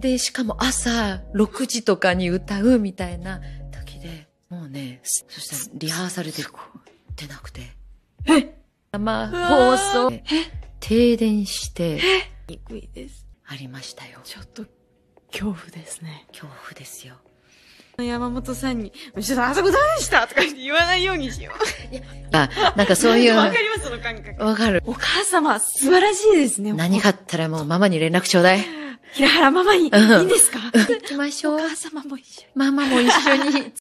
で、しかも朝6時とかに歌うみたいな時で、もうね、そしたらリハーサルで出なくて。え生放送。え停電して。え憎いです。ありましたよ。ちょっと、恐怖ですね。恐怖ですよ。山本さんに、ちょっとあそこどうでしたとか言わないようにしよう。いや、あ、なんかそういう。わかります、その感覚。わかる。お母様、素晴らしいですね。何かあったらもうママに連絡ちょうだい。平原ママに、いいんですか行きましょう。お母様も一緒に。ママも一緒に。